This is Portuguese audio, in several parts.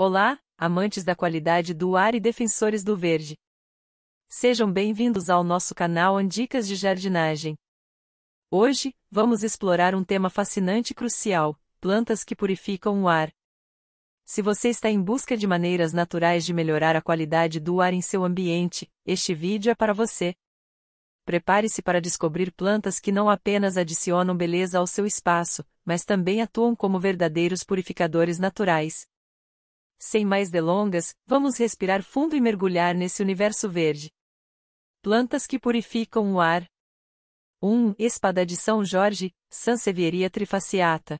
Olá, amantes da qualidade do ar e defensores do verde. Sejam bem-vindos ao nosso canal Dicas de Jardinagem. Hoje, vamos explorar um tema fascinante e crucial: plantas que purificam o ar. Se você está em busca de maneiras naturais de melhorar a qualidade do ar em seu ambiente, este vídeo é para você. Prepare-se para descobrir plantas que não apenas adicionam beleza ao seu espaço, mas também atuam como verdadeiros purificadores naturais. Sem mais delongas, vamos respirar fundo e mergulhar nesse universo verde. Plantas que purificam o ar. 1. Espada de São Jorge, Sansevieria trifaciata.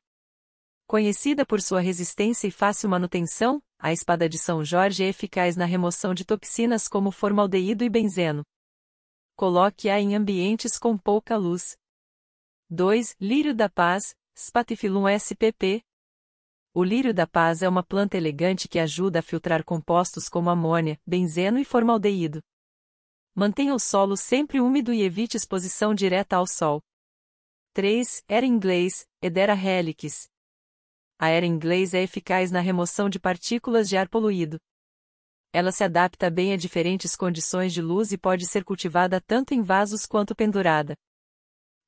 Conhecida por sua resistência e fácil manutenção, a espada de São Jorge é eficaz na remoção de toxinas como formaldeído e benzeno. Coloque-a em ambientes com pouca luz. 2. Lírio da Paz, Spatifilum spp, o lírio da paz é uma planta elegante que ajuda a filtrar compostos como amônia, benzeno e formaldeído. Mantenha o solo sempre úmido e evite exposição direta ao sol. 3. Era inglês, Edera helix. A era inglês é eficaz na remoção de partículas de ar poluído. Ela se adapta bem a diferentes condições de luz e pode ser cultivada tanto em vasos quanto pendurada.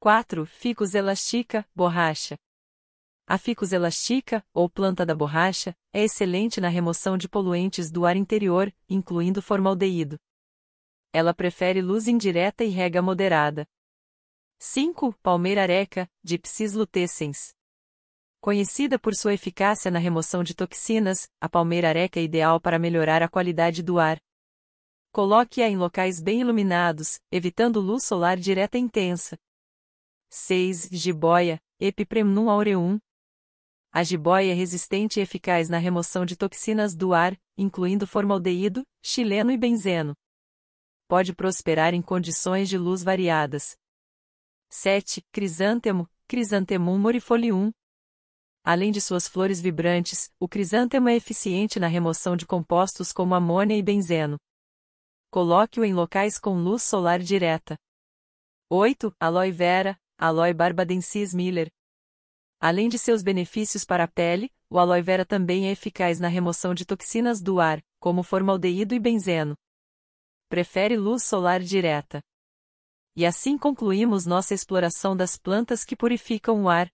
4. Ficus elastica, borracha. A ficus elastica, ou planta da borracha, é excelente na remoção de poluentes do ar interior, incluindo formaldeído. Ela prefere luz indireta e rega moderada. 5. Palmeira areca, Dipsis lutescens. Conhecida por sua eficácia na remoção de toxinas, a palmeira areca é ideal para melhorar a qualidade do ar. Coloque-a em locais bem iluminados, evitando luz solar direta intensa. 6. Jiboia, Epipremnum aureum, a jiboia é resistente e eficaz na remoção de toxinas do ar, incluindo formaldeído, chileno e benzeno. Pode prosperar em condições de luz variadas. 7. Crisântemo, Crisantemum morifolium. Além de suas flores vibrantes, o crisântemo é eficiente na remoção de compostos como amônia e benzeno. Coloque-o em locais com luz solar direta. 8. Aloe vera, Aloe barbadensis miller, Além de seus benefícios para a pele, o aloe vera também é eficaz na remoção de toxinas do ar, como formaldeído e benzeno. Prefere luz solar direta. E assim concluímos nossa exploração das plantas que purificam o ar.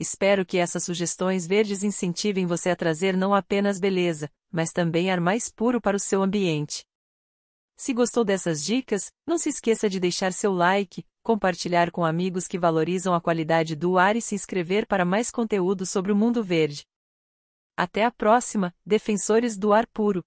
Espero que essas sugestões verdes incentivem você a trazer não apenas beleza, mas também ar mais puro para o seu ambiente. Se gostou dessas dicas, não se esqueça de deixar seu like, compartilhar com amigos que valorizam a qualidade do ar e se inscrever para mais conteúdo sobre o mundo verde. Até a próxima, defensores do ar puro!